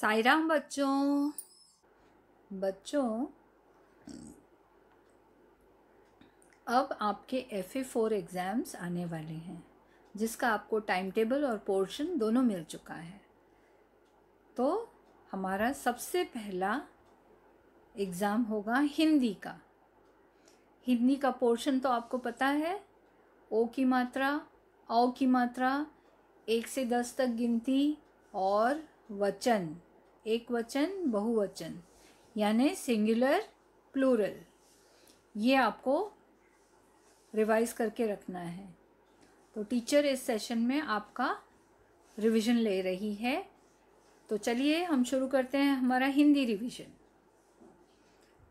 साई राम बच्चों बच्चों अब आपके एफ ए फोर एग्ज़ाम्स आने वाले हैं जिसका आपको टाइम टेबल और पोर्शन दोनों मिल चुका है तो हमारा सबसे पहला एग्ज़ाम होगा हिंदी का हिंदी का पोर्शन तो आपको पता है ओ की मात्रा औ की मात्रा एक से दस तक गिनती और वचन एक वचन बहुवचन यानि सिंगुलर प्लूरल ये आपको रिवाइज करके रखना है तो टीचर इस सेशन में आपका रिवीजन ले रही है तो चलिए हम शुरू करते हैं हमारा हिंदी रिवीजन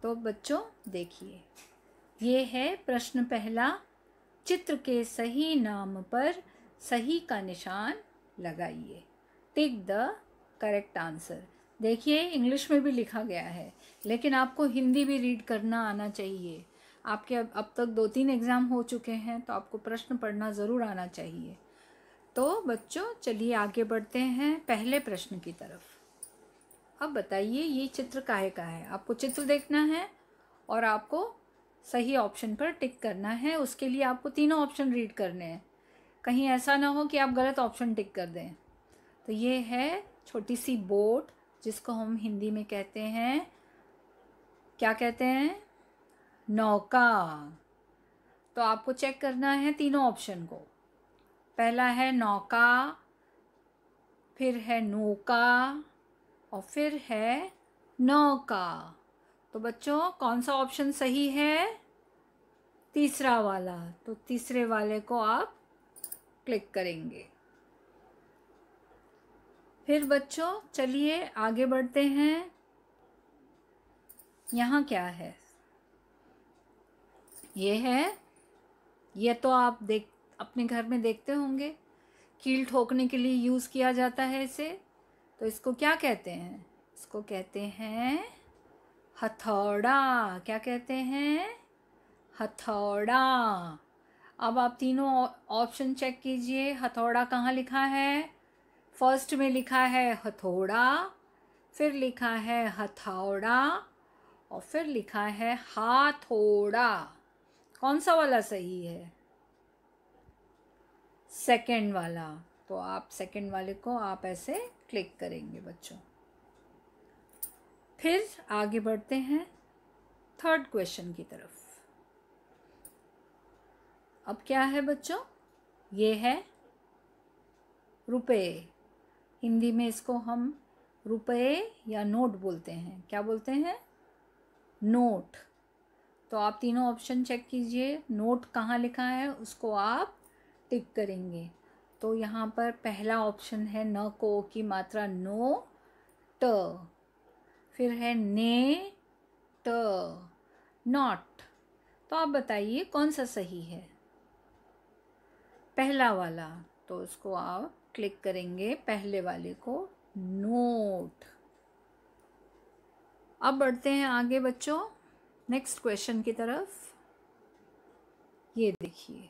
तो बच्चों देखिए ये है प्रश्न पहला चित्र के सही नाम पर सही का निशान लगाइए टिक द करेक्ट आंसर देखिए इंग्लिश में भी लिखा गया है लेकिन आपको हिंदी भी रीड करना आना चाहिए आपके अब अब तक दो तीन एग्ज़ाम हो चुके हैं तो आपको प्रश्न पढ़ना ज़रूर आना चाहिए तो बच्चों चलिए आगे बढ़ते हैं पहले प्रश्न की तरफ अब बताइए ये चित्र काहे का है आपको चित्र देखना है और आपको सही ऑप्शन पर टिक करना है उसके लिए आपको तीनों ऑप्शन रीड करने हैं कहीं ऐसा ना हो कि आप गलत ऑप्शन टिक कर दें तो ये है छोटी सी बोट जिसको हम हिंदी में कहते हैं क्या कहते हैं नौका तो आपको चेक करना है तीनों ऑप्शन को पहला है नौका फिर है नौका और फिर है नौका तो बच्चों कौन सा ऑप्शन सही है तीसरा वाला तो तीसरे वाले को आप क्लिक करेंगे फिर बच्चों चलिए आगे बढ़ते हैं यहाँ क्या है ये है ये तो आप देख अपने घर में देखते होंगे कील ठोकने के लिए यूज़ किया जाता है इसे तो इसको क्या कहते हैं इसको कहते हैं हथौड़ा क्या कहते हैं हथौड़ा अब आप तीनों ऑप्शन चेक कीजिए हथौड़ा कहाँ लिखा है फर्स्ट में लिखा है हथौड़ा फिर लिखा है हथौड़ा और फिर लिखा है हाथोड़ा कौन सा वाला सही है सेकंड वाला तो आप सेकंड वाले को आप ऐसे क्लिक करेंगे बच्चों फिर आगे बढ़ते हैं थर्ड क्वेश्चन की तरफ अब क्या है बच्चों ये है रुपये हिंदी में इसको हम रुपए या नोट बोलते हैं क्या बोलते हैं नोट तो आप तीनों ऑप्शन चेक कीजिए नोट कहाँ लिखा है उसको आप टिक करेंगे तो यहाँ पर पहला ऑप्शन है न को की मात्रा नो ट फिर है ने ट नॉट तो आप बताइए कौन सा सही है पहला वाला तो उसको आप क्लिक करेंगे पहले वाले को नोट अब बढ़ते हैं आगे बच्चों नेक्स्ट क्वेश्चन की तरफ ये देखिए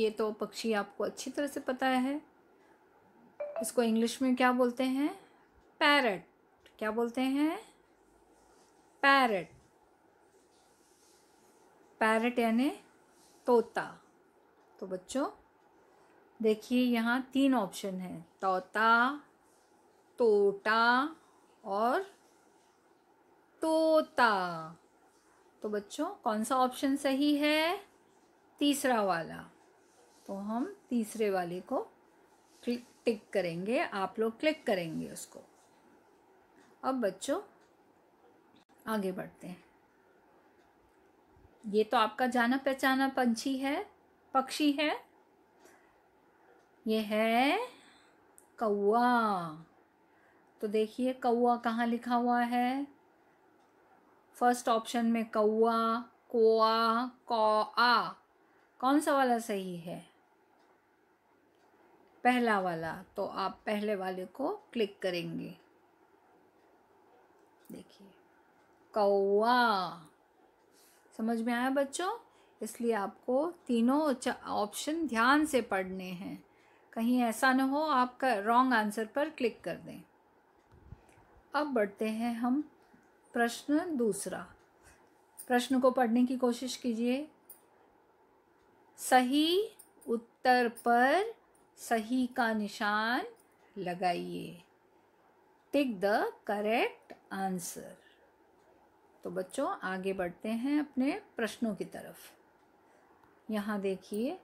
ये तो पक्षी आपको अच्छी तरह से पता है इसको इंग्लिश में क्या बोलते हैं पैरट क्या बोलते हैं पैरट पैरट यानी तोता तो बच्चों देखिए यहाँ तीन ऑप्शन है तोता तोटा और तोता तो बच्चों कौन सा ऑप्शन सही है तीसरा वाला तो हम तीसरे वाले को क्लिक टिक करेंगे आप लोग क्लिक करेंगे उसको अब बच्चों आगे बढ़ते हैं ये तो आपका जाना पहचाना पंछी है पक्षी है ये है कौआ तो देखिए कौआ कहाँ लिखा हुआ है फर्स्ट ऑप्शन में कौआ कोआ कौआ कौन सा वाला सही है पहला वाला तो आप पहले वाले को क्लिक करेंगे देखिए कौआ समझ में आया बच्चों इसलिए आपको तीनों ऑप्शन ध्यान से पढ़ने हैं कहीं ऐसा ना हो आपका रॉन्ग आंसर पर क्लिक कर दें अब बढ़ते हैं हम प्रश्न दूसरा प्रश्न को पढ़ने की कोशिश कीजिए सही उत्तर पर सही का निशान लगाइए टिक द करेक्ट आंसर तो बच्चों आगे बढ़ते हैं अपने प्रश्नों की तरफ यहाँ देखिए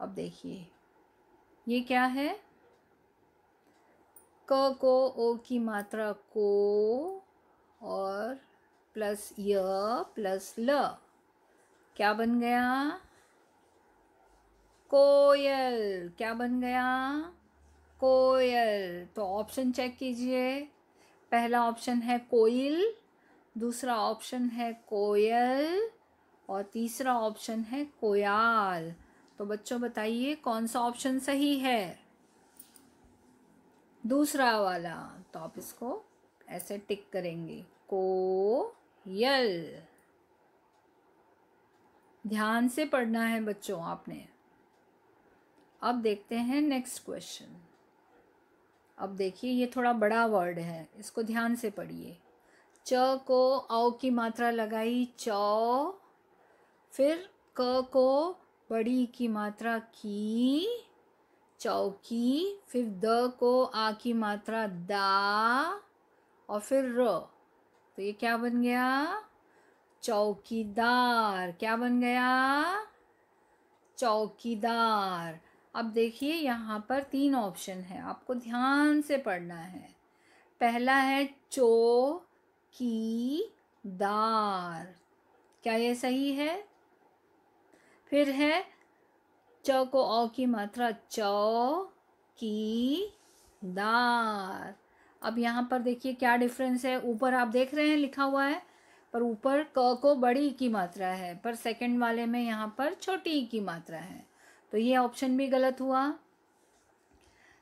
अब देखिए ये क्या है क को ओ की मात्रा को और प्लस य प्लस ल क्या बन गया कोयल क्या बन गया कोयल तो ऑप्शन चेक कीजिए पहला ऑप्शन है कोयल दूसरा ऑप्शन है कोयल और तीसरा ऑप्शन है कोयाल तो बच्चों बताइए कौन सा ऑप्शन सही है दूसरा वाला तो आप इसको ऐसे टिक करेंगे को यल ध्यान से पढ़ना है बच्चों आपने अब देखते हैं नेक्स्ट क्वेश्चन अब देखिए ये थोड़ा बड़ा वर्ड है इसको ध्यान से पढ़िए च को औ की मात्रा लगाई चौ फिर क को बड़ी की मात्रा की चौकी फिर द को आ की मात्रा दा और फिर र तो ये क्या बन गया चौकीदार क्या बन गया चौकीदार अब देखिए यहाँ पर तीन ऑप्शन है आपको ध्यान से पढ़ना है पहला है चो की दार क्या ये सही है फिर है च को औ की मात्रा चौ की दार अब यहाँ पर देखिए क्या डिफरेंस है ऊपर आप देख रहे हैं लिखा हुआ है पर ऊपर क को बड़ी की मात्रा है पर सेकंड वाले में यहाँ पर छोटी की मात्रा है तो ये ऑप्शन भी गलत हुआ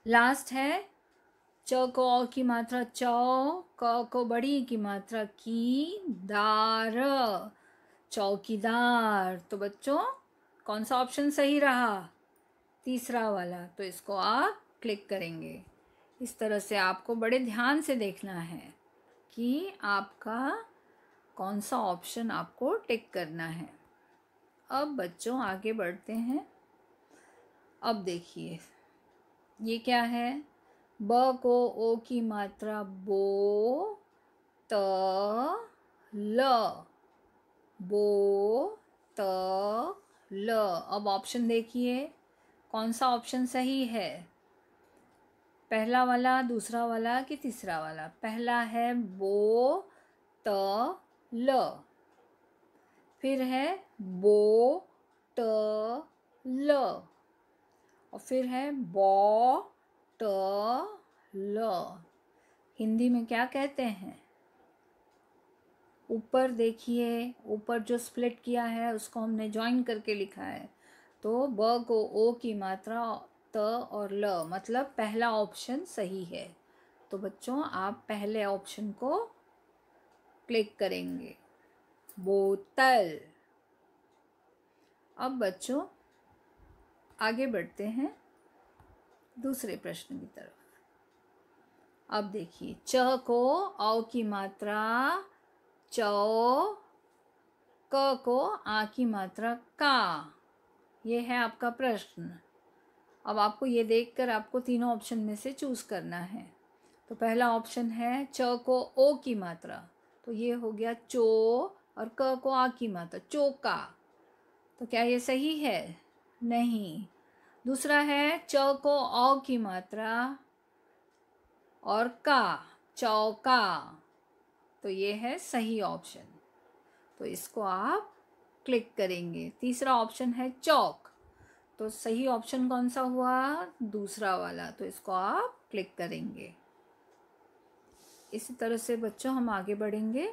लास्ट है च को औ की मात्रा चौ क को बड़ी की मात्रा की दार चौकीदार तो बच्चों कौन सा ऑप्शन सही रहा तीसरा वाला तो इसको आप क्लिक करेंगे इस तरह से आपको बड़े ध्यान से देखना है कि आपका कौन सा ऑप्शन आपको टिक करना है अब बच्चों आगे बढ़ते हैं अब देखिए ये क्या है ब को ओ की मात्रा बो त ल बो त ल अब ऑप्शन देखिए कौन सा ऑप्शन सही है पहला वाला दूसरा वाला कि तीसरा वाला पहला है बो त ल फिर है बो ट ल और फिर है बो ट ल हिंदी में क्या कहते हैं ऊपर देखिए ऊपर जो स्प्लिट किया है उसको हमने ज्वाइन करके लिखा है तो ब को ओ की मात्रा त और ल मतलब पहला ऑप्शन सही है तो बच्चों आप पहले ऑप्शन को क्लिक करेंगे बोतल अब बच्चों आगे बढ़ते हैं दूसरे प्रश्न की तरफ अब देखिए च को औ की मात्रा चौ क को आ की मात्रा का ये है आपका प्रश्न अब आपको ये देखकर आपको तीनों ऑप्शन में से चूज़ करना है तो पहला ऑप्शन है च को ओ की मात्रा तो ये हो गया चो और क को आ की मात्रा चोका तो क्या ये सही है नहीं दूसरा है च को औ की मात्रा और का चौका तो ये है सही ऑप्शन तो इसको आप क्लिक करेंगे तीसरा ऑप्शन है चौक तो सही ऑप्शन कौन सा हुआ दूसरा वाला तो इसको आप क्लिक करेंगे इसी तरह से बच्चों हम आगे बढ़ेंगे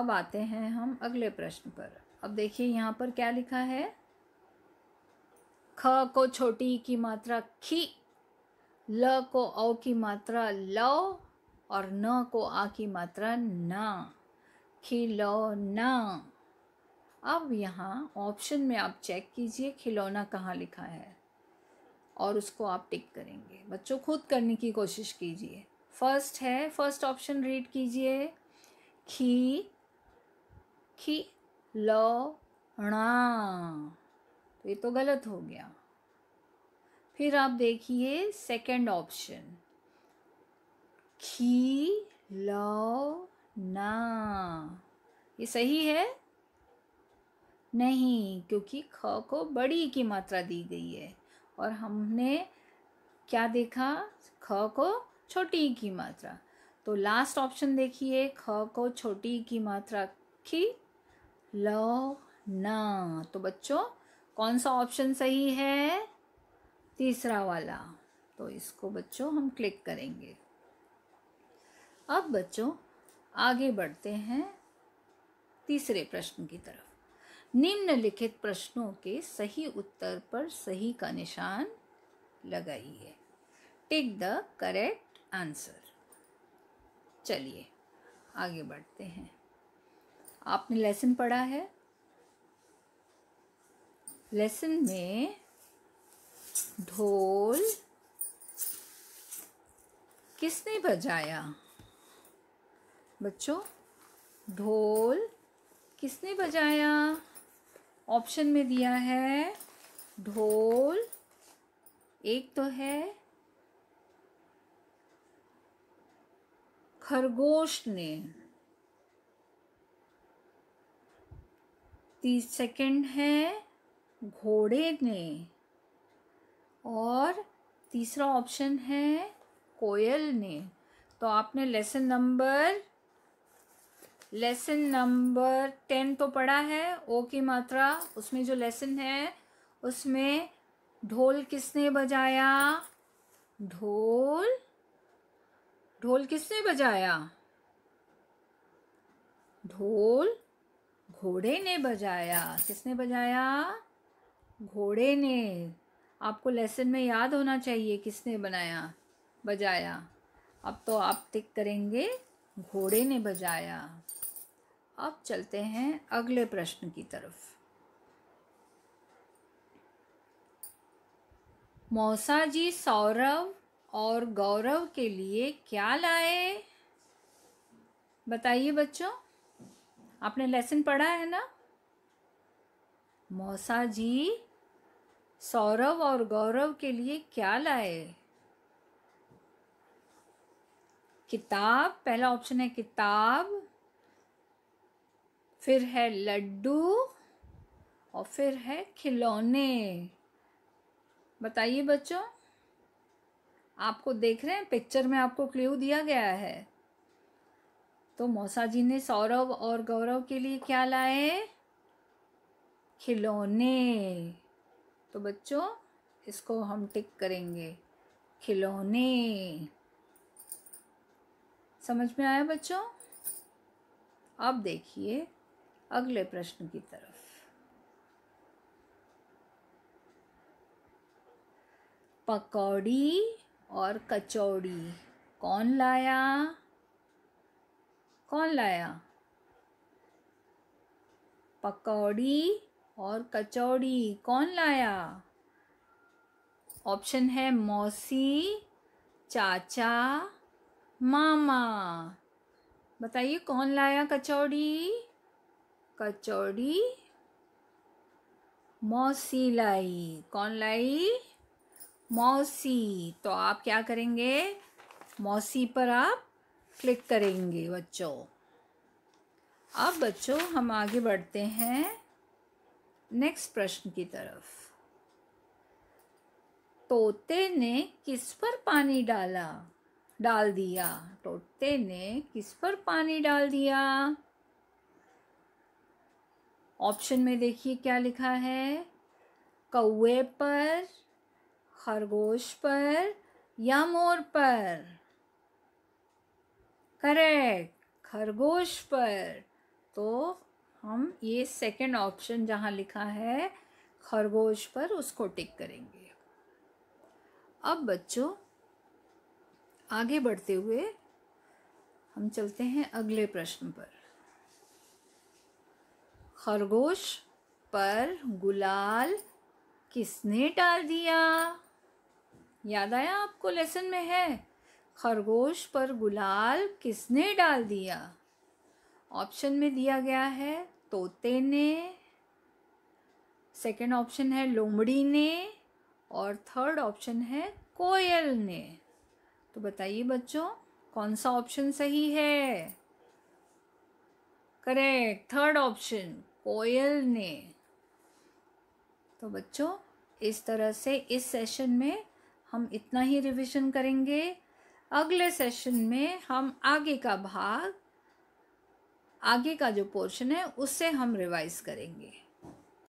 अब आते हैं हम अगले प्रश्न पर अब देखिए यहाँ पर क्या लिखा है ख को छोटी की मात्रा खी ल को औ की मात्रा ल और न को आ की मात्रा ना खिलौना अब यहाँ ऑप्शन में आप चेक कीजिए खिलौना कहाँ लिखा है और उसको आप टिक करेंगे बच्चों खुद करने की कोशिश कीजिए फर्स्ट है फर्स्ट ऑप्शन रीड कीजिए खी खी लौणा तो ये तो गलत हो गया फिर आप देखिए सेकंड ऑप्शन खिलौना ये सही है नहीं क्योंकि ख को बड़ी की मात्रा दी गई है और हमने क्या देखा ख को छोटी की मात्रा तो लास्ट ऑप्शन देखिए ख को छोटी की मात्रा की ल ना तो बच्चों कौन सा ऑप्शन सही है तीसरा वाला तो इसको बच्चों हम क्लिक करेंगे अब बच्चों आगे बढ़ते हैं तीसरे प्रश्न की तरफ निम्नलिखित प्रश्नों के सही उत्तर पर सही का निशान लगाइए टिक द करेक्ट आंसर चलिए आगे बढ़ते हैं आपने लेसन पढ़ा है लेसन में ढोल किसने बजाया बच्चों ढोल किसने बजाया ऑप्शन में दिया है ढोल एक तो है खरगोश ने तीस सेकंड है घोड़े ने और तीसरा ऑप्शन है कोयल ने तो आपने lesson number lesson number ten तो पढ़ा है ओ की मात्रा उसमें जो लेसन है उसमें ढोल किसने बजाया ढोल ढोल किसने बजाया ढोल घोड़े ने बजाया किसने बजाया घोड़े ने आपको लेसन में याद होना चाहिए किसने बनाया बजाया अब तो आप टिक करेंगे घोड़े ने बजाया अब चलते हैं अगले प्रश्न की तरफ मौसा जी सौरव और गौरव के लिए क्या लाए बताइए बच्चों आपने लेसन पढ़ा है ना मौसा जी सौरव और गौरव के लिए क्या लाए किताब पहला ऑप्शन है किताब फिर है लड्डू और फिर है खिलौने बताइए बच्चों आपको देख रहे हैं पिक्चर में आपको क्ल्यू दिया गया है तो मौसा जी ने सौरव और गौरव के लिए क्या लाए खिलौने तो बच्चों इसको हम टिक करेंगे खिलौने समझ में आया बच्चों अब देखिए अगले प्रश्न की तरफ पकौड़ी और कचौड़ी कौन लाया कौन लाया पकौड़ी और कचौड़ी कौन लाया ऑप्शन है मौसी चाचा मामा बताइए कौन लाया कचौड़ी कचौड़ी मौसी लाई कौन लाई मौसी तो आप क्या करेंगे मौसी पर आप क्लिक करेंगे बच्चों अब बच्चों हम आगे बढ़ते हैं नेक्स्ट प्रश्न की तरफ तोते ने किस पर पानी डाला डाल दिया तोते ने किस पर पानी डाल दिया ऑप्शन में देखिए क्या लिखा है कौए पर खरगोश पर या मोर पर करेक्ट खरगोश पर तो हम ये सेकंड ऑप्शन जहाँ लिखा है खरगोश पर उसको टिक करेंगे अब बच्चों आगे बढ़ते हुए हम चलते हैं अगले प्रश्न पर खरगोश पर गुलाल किसने डाल दिया याद आया आपको लेसन में है खरगोश पर गुलाल किसने डाल दिया ऑप्शन में दिया गया है तोते ने सेकंड ऑप्शन है लोमड़ी ने और थर्ड ऑप्शन है कोयल ने तो बताइए बच्चों कौन सा ऑप्शन सही है करेक्ट थर्ड ऑप्शन कोयल ने तो बच्चों इस तरह से इस सेशन में हम इतना ही रिवीजन करेंगे अगले सेशन में हम आगे का भाग आगे का जो पोर्शन है उससे हम रिवाइज करेंगे